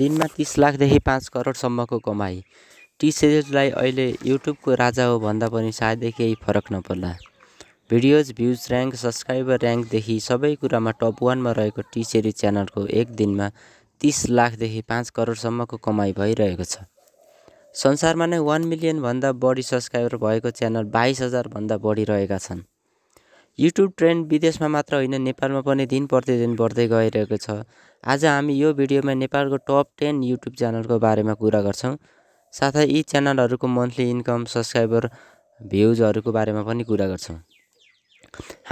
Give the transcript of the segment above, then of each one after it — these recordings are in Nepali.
दिनमा तिस लाखदेखि पाँच करोडसम्मको कमाई टी सिरिजलाई अहिले युट्युबको राजा हो भन्दा पनि सायदै केही फरक नपर्ला भिडियोज भ्युज ऱ्याङ्क सब्सक्राइबर ऱ्याङ्कदेखि सबै कुरामा टप वानमा रहेको टी सिरिज च्यानलको एक दिनमा तिस लाखदेखि पाँच करोडसम्मको कमाई भइरहेको छ संसारमा नै वान मिलियनभन्दा बढी सब्सक्राइबर भएको च्यानल बाइस हजारभन्दा बढी रहेका छन् युट्युब ट्रेन्ड विदेशमा मात्र होइन नेपालमा पनि दिन प्रतिदिन बढ्दै गइरहेको छ आज हामी यो भिडियोमा नेपालको टप टेन युट्युब च्यानलको बारेमा कुरा गर्छौँ साथै यी च्यानलहरूको मन्थली इन्कम सब्सक्राइबर भ्युजहरूको बारेमा पनि कुरा गर्छौँ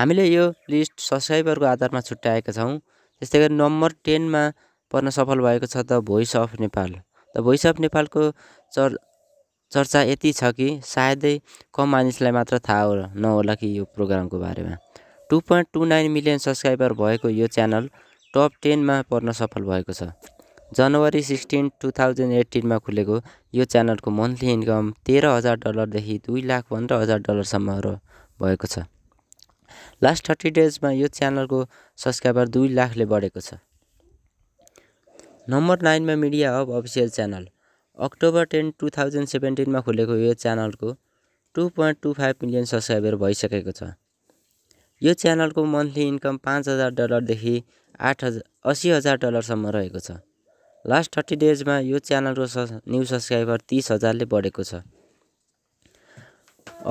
हामीले यो लिस्ट सब्सक्राइबरको आधारमा छुट्याएका छौँ त्यस्तै गरी नम्बर टेनमा पर्न सफल भएको छ the voice of Nepal the voice of नेपालको चर्च चर्चा यति छ कि सायदै कम मानिसलाई मात्र थाहा हो नहोला कि यो प्रोग्रामको बारेमा two point two nine million subscriber भएको यो च्यानल टप टेनमा पर्न सफल भएको छ जनवरी सिक्सटिन टु थाउजन्ड एट्टिनमा खुलेको यो च्यानलको मन्थली इन्कम तेह्र हजार डलरदेखि दुई लाख पन्ध्र हजार डलरसम्म र भएको छ लास्ट थर्टी डेजमा यो च्यानलको सब्सक्राइबर दुई लाखले बढेको छ नम्बर नाइनमा media hub official channel October ten two thousand सेभेन्टिनमा खुलेको यो च्यानलको two point two five million subscriber भइसकेको छ यो च्यानलको मन्थली इन्कम पाँच हजार डलरदेखि आठ हजार असी हजार डलरसम्म रहेको छ लास्ट थर्टी डेजमा यो च्यानलको स न्यु सब्सक्राइबर तिस हजारले बढेको छ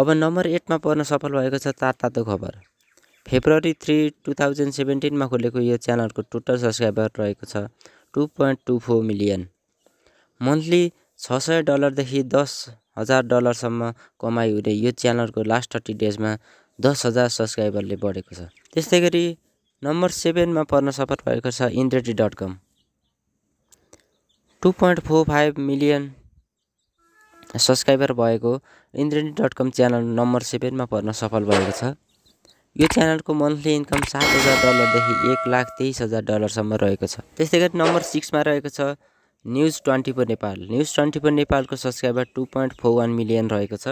अब नम्बर एटमा पर्न सफल भएको छ तात तातो खबर फेब्रुअरी थ्री टु थाउजन्ड सेभेन्टिनमा खोलेको यो च्यानलको टोटल सब्सक्राइबर रहेको छ two point two four million monthly छ सय डलरदेखि दस हजार डलरसम्म कमाइ हुने यो च्यानलको लास्ट थर्टी डेजमा दस हजार सब्सक्राइबरले बढेको छ त्यस्तै गरी नम्बर सेभेनमा पर्न सफल भएको छ इन्द्रेटी dot com two point four five million subscriber भएको Indreni dot com channel number सेभेनमा पर्न सफल भएको छ यो च्यानलको मन्थली इन्कम सात हजार डलरदेखि एक लाख तेइस हजार डलरसम्म रहेको छ त्यस्तै गरी नम्बर सिक्समा रहेको छ news twenty four Nepal news twenty four नेपालको subscriber two point four one million रहेको छ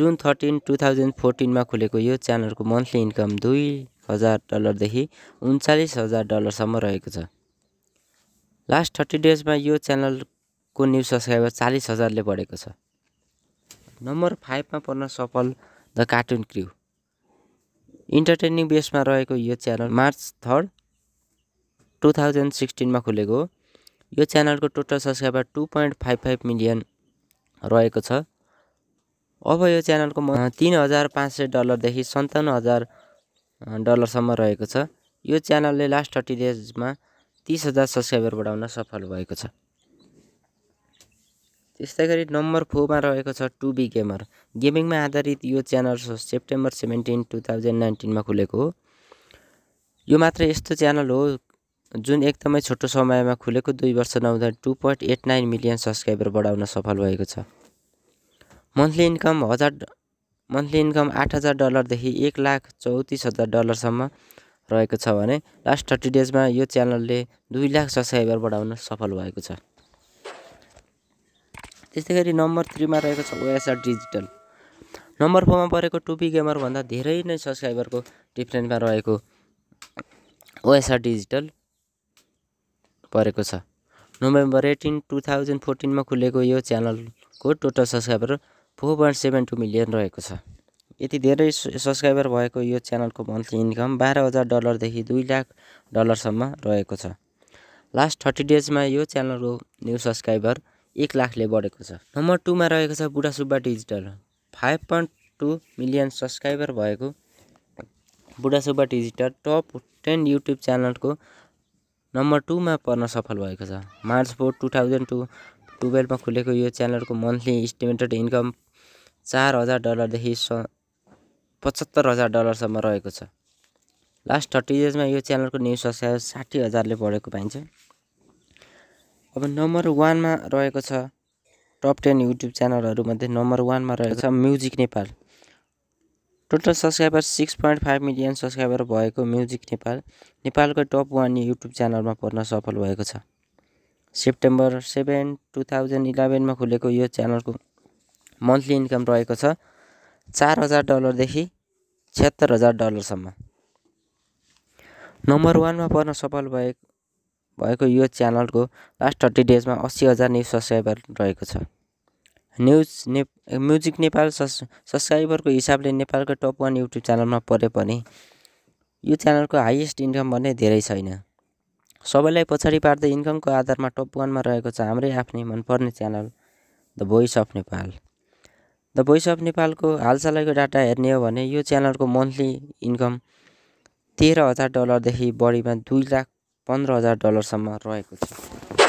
जुन थर्टिन टु थाउजन्ड फोर्टिनमा खुलेको यो च्यानलको मन्थली इन्कम दुई हजार डलरदेखि उन्चालिस हजार डलरसम्म रहेको छ लास्ट थर्टी डेजमा यो च्यानलको न्युज सब्सक्राइबर चालिस हजारले बढेको छ नम्बर फाइभमा पर्न सफल द कार्टुन क्रिउ इन्टरटेनिङ बेसमा रहेको यो channel March third two thousand सिक्सटिनमा खुलेको हो यो च्यानलको total subscriber two point five five million रहेको छ अब यो च्यानलको तिन हजार पाँच सय डलरदेखि सन्ताउन्न हजार डलरसम्म रहेको छ यो च्यानलले लास्ट थर्टी डेजमा तिस हजार सब्सक्राइबर बढाउन सफल भएको छ त्यस्तै गरी नम्बर फोरमा रहेको छ टु बी गेमर गेमिङमा आधारित यो channel September seventeen two thousand नाइन्टिनमा खुलेको हो यो मात्र यस्तो च्यानल हो जुन एकदमै छोटो समयमा खुलेको दुई वर्ष नहुँदा two point eight nine million subscriber बढाउन सफल भएको छ मन्थली इन्कम हजार मन्थली इन्कम आठ हजार डलरदेखि एक लाख चौतिस हजार डलरसम्म रहेको छ भने लास्ट थर्टी डेजमा यो च्यानलले दुई लाख सब्सक्राइबर बढाउन सफल भएको छ त्यस्तै गरी नम्बर थ्रीमा रहेको छ ओएसआर डिजिटल नम्बर फोरमा परेको टुपी गेमरभन्दा धेरै नै सब्सक्राइबरको डिफ्रेन्टमा रहेको ओएसआर डिजिटल परेको छ नोभेम्बर एटिन टु थाउजन्ड फोर्टिनमा खुलेको यो च्यानलको total subscriber four point seven two million रहेको छ यति धेरै सब्सक्राइबर भएको यो च्यानलको मन्थली इन्कम बाह्र हजार डलरदेखि दुई लाख डलरसम्म रहेको छ लास्ट थर्टी डेजमा यो च्यानलको न्यु सब्सक्राइबर एक लाखले बढेको छ नम्बर टूमा रहेको छ Budha Subba digital five point two million subscriber भएको Budha Subba digital top ten YouTube च्यानलको नम्बर टूमा पर्न सफल भएको छ March four two thousand two टुवेल्भमा खुलेको यो च्यानलको मन्थली इस्टिमेटेड इन्कम चार हजार डलरदेखि स पचहत्तर हजार डलरसम्म रहेको छ लास्ट थर्टी डेजमा यो च्यानलको न्युज सब्सक्राइबर साठी हजारले बढेको पाइन्छ अब नम्बर वानमा रहेको छ टप टेन युट्युब च्यानलहरूमध्ये नम्बर वानमा रहेको छ music Nepal total subscriber six point five million subscriber भएको म्युजिक नेपाल नेपालको टप वान युट्युब च्यानलमा पर्न सफल भएको छ सेप्टेम्बर सेभेन टु थाउजन्ड इलेभेनमा खुलेको यो च्यानलको मन्थली इन्कम रहेको छ चार हजार डलरदेखि छत्तर हजार डलरसम्म नम्बर वानमा पर्न सफल भएको भएको यो च्यानलको लास्ट थर्टी डेजमा अस्सी हजार न्यु सब्सक्राइबर रहेको छ न्युज ने म्युजिक नेपाल सब्स सब्सक्राइबरको हिसाबले नेपालको टप वान युट्युब च्यानलमा परे पनि यो च्यानलको हाइएस्ट इन्कम भन्ने धेरै छैन सबैलाई पछाडि पार्दै इन्कमको आधारमा टप वानमा रहेको छ हाम्रै आफ्नै मनपर्ने channel the voice of Nepal the voice of नेपालको हालसालैको डाटा हेर्ने हो भने यो च्यानलको मन्थली इन्कम तेह्र हजार डलरदेखि बढीमा दुई लाख पन्ध्र हजार डलरसम्म रहेको छ